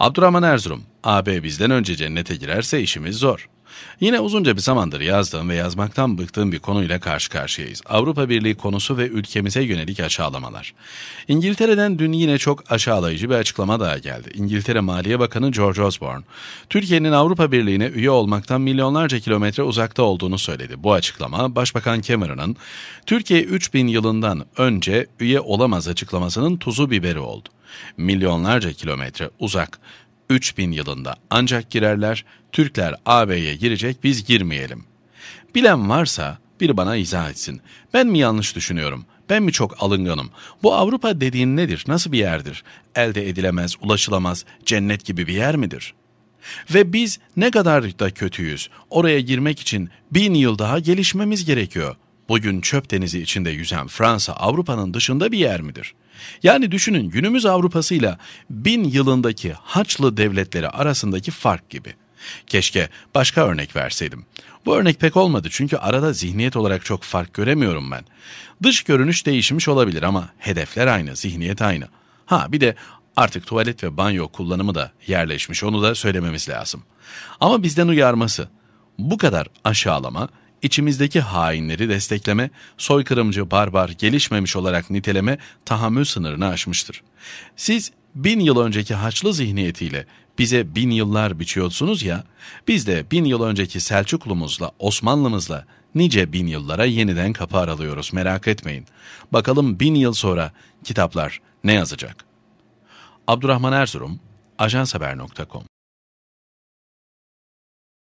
Abdurrahman Erzurum, AB bizden önce cennete girerse işimiz zor. Yine uzunca bir zamandır yazdığım ve yazmaktan bıktığım bir konuyla karşı karşıyayız. Avrupa Birliği konusu ve ülkemize yönelik aşağılamalar. İngiltere'den dün yine çok aşağılayıcı bir açıklama daha geldi. İngiltere Maliye Bakanı George Osborne, Türkiye'nin Avrupa Birliği'ne üye olmaktan milyonlarca kilometre uzakta olduğunu söyledi. Bu açıklama, Başbakan Cameron'ın Türkiye 3000 yılından önce üye olamaz açıklamasının tuzu biberi oldu. Milyonlarca kilometre uzak 3000 yılında ancak girerler, Türkler AB'ye girecek biz girmeyelim. Bilen varsa bir bana izah etsin. Ben mi yanlış düşünüyorum? Ben mi çok alınganım? Bu Avrupa dediğin nedir? Nasıl bir yerdir? Elde edilemez, ulaşılamaz, cennet gibi bir yer midir? Ve biz ne kadar da kötüyüz. Oraya girmek için bin yıl daha gelişmemiz gerekiyor.'' bugün çöp denizi içinde yüzen Fransa Avrupa'nın dışında bir yer midir? Yani düşünün günümüz Avrupa'sıyla bin yılındaki Haçlı devletleri arasındaki fark gibi. Keşke başka örnek verseydim. Bu örnek pek olmadı çünkü arada zihniyet olarak çok fark göremiyorum ben. Dış görünüş değişmiş olabilir ama hedefler aynı, zihniyet aynı. Ha bir de artık tuvalet ve banyo kullanımı da yerleşmiş onu da söylememiz lazım. Ama bizden uyarması bu kadar aşağılama içimizdeki hainleri destekleme, soykırımcı barbar gelişmemiş olarak niteleme tahammül sınırını aşmıştır. Siz bin yıl önceki haçlı zihniyetiyle bize bin yıllar biçiyorsunuz ya, biz de bin yıl önceki Selçuklumuzla, Osmanlımızla nice bin yıllara yeniden kapı aralıyoruz merak etmeyin. Bakalım bin yıl sonra kitaplar ne yazacak? Abdurrahman Erzurum, ajanshaber.com